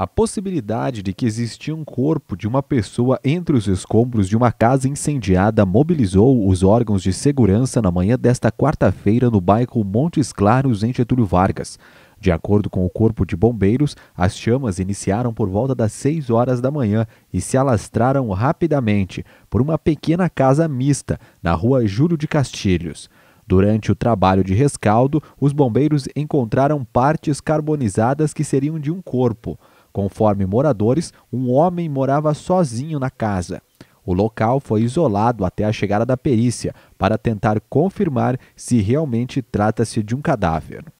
A possibilidade de que existia um corpo de uma pessoa entre os escombros de uma casa incendiada mobilizou os órgãos de segurança na manhã desta quarta-feira no bairro Montes Claros, em Getúlio Vargas. De acordo com o Corpo de Bombeiros, as chamas iniciaram por volta das 6 horas da manhã e se alastraram rapidamente por uma pequena casa mista na rua Júlio de Castilhos. Durante o trabalho de rescaldo, os bombeiros encontraram partes carbonizadas que seriam de um corpo. Conforme moradores, um homem morava sozinho na casa. O local foi isolado até a chegada da perícia para tentar confirmar se realmente trata-se de um cadáver.